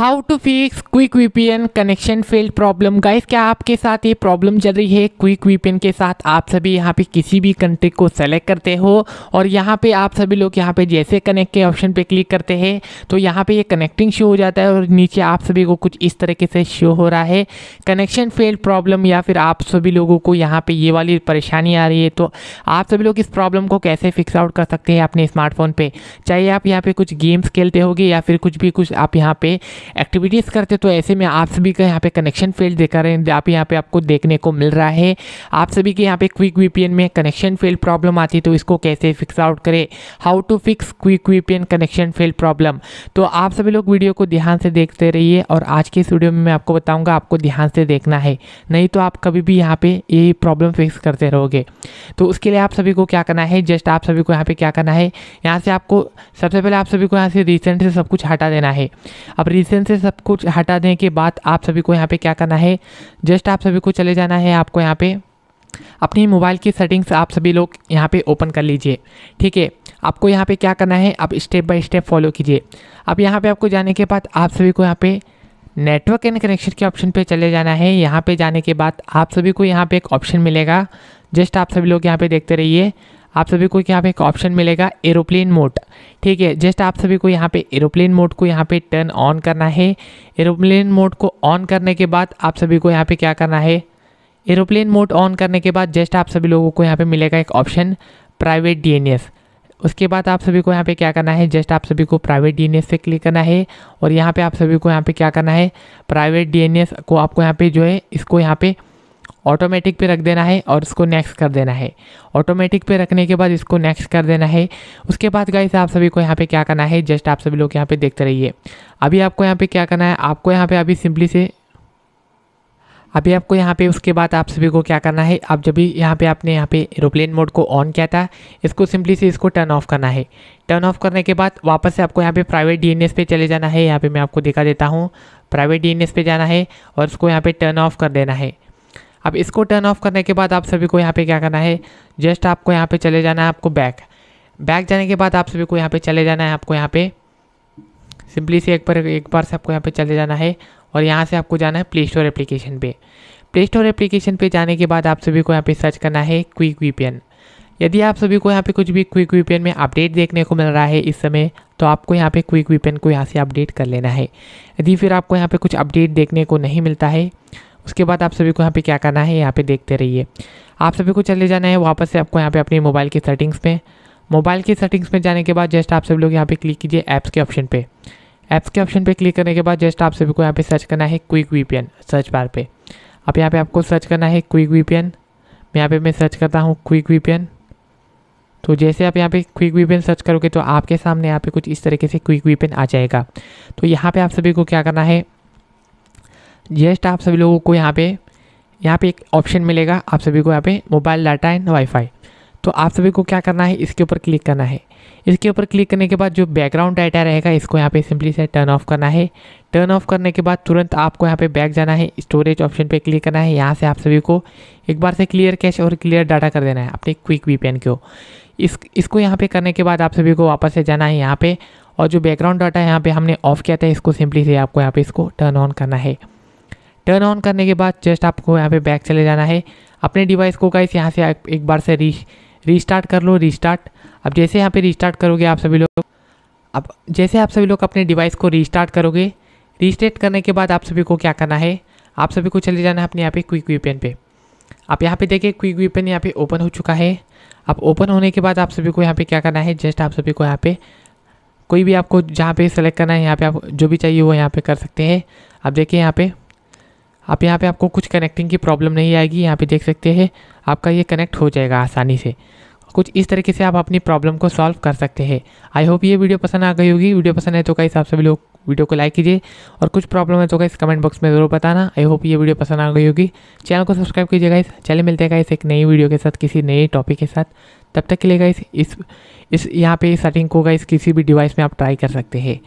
how to fix quick VPN connection failed problem guys क्या आपके साथ ये प्रॉब्लम चल रही है क्विक वीपीएन के साथ आप सभी यहाँ पे किसी भी कंट्री को सेलेक्ट करते हो और यहाँ पे आप सभी लोग यहाँ पे जैसे कनेक्ट के ऑप्शन पे क्लिक करते हैं तो यहाँ पे ये कनेक्टिंग शो हो जाता है और नीचे आप सभी को कुछ इस तरीके से शो हो रहा है कनेक्शन फेल्ड प्रॉब्लम या फिर आप सभी लोगों को यहाँ पर ये वाली परेशानी आ रही है तो आप सभी लोग इस प्रॉब्लम को कैसे फिक्स आउट कर सकते हैं अपने स्मार्टफोन पर चाहे आप यहाँ पर कुछ गेम्स खेलते होगे या फिर कुछ भी कुछ आप यहाँ पर एक्टिविटीज़ करते तो ऐसे में आप सभी का यहाँ पे कनेक्शन फेल देखा रहे आप यहाँ पे आपको देखने को मिल रहा है आप सभी के यहाँ पे क्विक वीपीएन में कनेक्शन फेल प्रॉब्लम आती है तो इसको कैसे फिक्स आउट करें how to fix quick VPN connection fail problem तो आप सभी लोग वीडियो को ध्यान से देखते रहिए और आज के इस वीडियो में मैं आपको बताऊँगा आपको ध्यान से देखना है नहीं तो आप कभी भी यहाँ पर ये प्रॉब्लम फिक्स करते रहोगे तो उसके लिए आप सभी को क्या करना है जस्ट आप सभी को यहाँ पर क्या करना है यहाँ से आपको सबसे पहले आप सभी को यहाँ से रिसेंट से सब कुछ हटा देना है अब रिसेंट सेक्शन से सब कुछ हटा देने के बाद आप सभी को यहाँ पे क्या करना है जस्ट आप सभी को चले जाना है आपको यहाँ पे अपनी मोबाइल की सेटिंग्स आप सभी लोग यहाँ पे ओपन कर लीजिए ठीक है आपको यहाँ पे क्या करना है आप स्टेप बाय स्टेप फॉलो कीजिए अब यहाँ पे आपको जाने के बाद आप सभी को यहाँ पे नेटवर्क एंड कनेक्शन के ऑप्शन पे चले जाना है यहाँ पे जाने के बाद आप सभी को यहाँ पे एक ऑप्शन मिलेगा जस्ट आप सभी लोग यहाँ पे देखते रहिए आप सभी को यहाँ पे एक ऑप्शन मिलेगा एरोप्लेन मोड ठीक है जस्ट आप सभी को यहाँ पे एरोप्लेन मोड को यहाँ पे टर्न ऑन करना है एरोप्लेन मोड को ऑन करने के बाद आप सभी को यहाँ पे क्या करना है एरोप्लेन मोड ऑन करने के बाद जस्ट आप सभी लोगों को यहाँ पे मिलेगा एक ऑप्शन प्राइवेट डी उसके बाद आप सभी को यहाँ पे क्या करना है जस्ट आप सभी को प्राइवेट डी से क्लिक करना है और यहाँ पे आप सभी को यहाँ पे क्या करना है प्राइवेट डी को आपको यहाँ पे जो है इसको यहाँ पे ऑटोमेटिक पे रख देना है और इसको नेक्स्ट कर देना है ऑटोमेटिक पे रखने के बाद इसको नेक्स्ट कर देना है उसके बाद गाइस आप सभी को यहाँ पे क्या करना है जस्ट आप सभी लोग यहाँ पे देखते रहिए अभी आपको यहाँ पे क्या करना है आपको यहाँ पे अभी सिंपली से अभी आपको यहाँ पे उसके बाद आप सभी को क्या करना है आप जब भी यहाँ पे आपने यहाँ पे एरोप्लेन मोड को ऑन किया था इसको सिंपली से इसको टर्न ऑफ करना है टर्न ऑफ करने के बाद वापस से आपको यहाँ पे प्राइवेट डीएनएस पे चले जाना है यहाँ पे मैं आपको दिखा देता हूँ प्राइवेट डीएनएस पे जाना है और इसको यहाँ पे टर्न ऑफ कर देना है अब इसको टर्न ऑफ करने के बाद आप सभी को यहाँ पे क्या करना है जस्ट आपको यहाँ पे चले जाना है आपको बैक बैक जाने के बाद आप सभी को यहाँ पे चले जाना है आपको यहाँ पे सिंपली से एक बार एक बार से आपको यहाँ पे चले जाना है और यहाँ से आपको जाना है प्ले स्टोर एप्लीकेशन पे प्ले स्टोर एप्लीकेशन पे जाने के बाद आप सभी को यहाँ पे सर्च करना है क्विक वीपीएन यदि आप सभी को यहाँ पे कुछ भी क्विक वीपियन में अपडेट देखने को मिल रहा है इस समय तो आपको यहाँ पे क्विक वीपीएन को यहाँ से अपडेट कर लेना है यदि फिर आपको यहाँ पे कुछ अपडेट देखने को नहीं मिलता है उसके बाद आप सभी को यहाँ पे क्या करना है यहाँ पे देखते रहिए आप सभी को चले जाना है वापस से आपको यहाँ पे अपने मोबाइल की सेटिंग्स में मोबाइल की सेटिंग्स में जाने के बाद जस्ट आप सभी लोग यहाँ पे क्लिक कीजिए ऐप्स के ऑप्शन पे ऐप्स के ऑप्शन पे क्लिक करने के बाद जस्ट आप सभी को यहाँ पे सर्च करना है क्विक वीपीएन सर्च बार पे अब यहाँ पे आपको सर्च करना है क्विक वी मैं यहाँ पे मैं सर्च करता हूँ क्विक वी तो जैसे आप यहाँ पे क्विक वी सर्च करोगे तो आपके सामने यहाँ पे कुछ इस तरीके से क्विक वी आ जाएगा तो यहाँ पर आप सभी को क्या करना है जस्ट आप सभी लोगों को यहाँ पे यहाँ पे एक ऑप्शन मिलेगा आप सभी को यहाँ पे मोबाइल डाटा एंड वाईफाई तो आप सभी को क्या करना है इसके ऊपर क्लिक करना है इसके ऊपर क्लिक करने के बाद जो बैकग्राउंड डाटा रहेगा इसको यहाँ पे सिंपली से टर्न ऑफ करना है टर्न ऑफ करने के बाद तुरंत आपको यहाँ पे बैक जाना है स्टोरेज ऑप्शन पे क्लिक करना है यहाँ से आप सभी को एक बार से क्लियर कैश और क्लियर डाटा कर देना है अपने क्विक पेन को इस इसको यहाँ पर करने के बाद आप सभी को वापस से जाना है यहाँ पर और जो बैकग्राउंड डाटा यहाँ पर हमने ऑफ किया था इसको सिंपली से आपको यहाँ पर इसको टर्न ऑन करना है टर्न ऑन करने के बाद जस्ट आपको यहाँ पे बैक चले जाना है अपने डिवाइस को गाइस यहाँ से एक बार से री रीस्टार्ट कर लो रीस्टार्ट अब जैसे यहाँ पे रीस्टार्ट करोगे आप सभी लोग अब जैसे आप सभी लोग अपने डिवाइस को रीस्टार्ट करोगे रीस्टेट करने के बाद आप सभी को क्या करना है आप सभी को चले जाना है अपने यहाँ पे क्विक वीपेन पे आप यहाँ पे देखिए क्विक वीपेन यहाँ पे ओपन हो चुका है अब ओपन होने के बाद आप सभी को यहाँ पे क्या करना है जस्ट आप सभी को यहाँ पे कोई भी आपको जहाँ पे सेलेक्ट करना है यहाँ पे आप जो भी चाहिए वो यहाँ पे कर सकते हैं आप देखिए यहाँ पे आप यहाँ पे आपको कुछ कनेक्टिंग की प्रॉब्लम नहीं आएगी यहाँ पे देख सकते हैं आपका ये कनेक्ट हो जाएगा आसानी से कुछ इस तरीके से आप अपनी प्रॉब्लम को सॉल्व कर सकते हैं आई होप ये वीडियो पसंद आ गई होगी वीडियो पसंद है तो कई हिसाब से भी लोग वीडियो को लाइक कीजिए और कुछ प्रॉब्लम है तो कई कमेंट बॉक्स में ज़रूर बताना आई होप ये वीडियो पसंद आ गई होगी चैनल को सब्सक्राइब कीजिएगा इस चले मिलते हैं इस एक नई वीडियो के साथ किसी नए टॉपिक के साथ तब तक के लिए गाइस इस इस यहाँ पे सेटिंग को गाइस किसी भी डिवाइस में आप ट्राई कर सकते हैं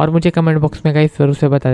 और मुझे कमेंट बॉक्स में गाइस ज़रूर से बता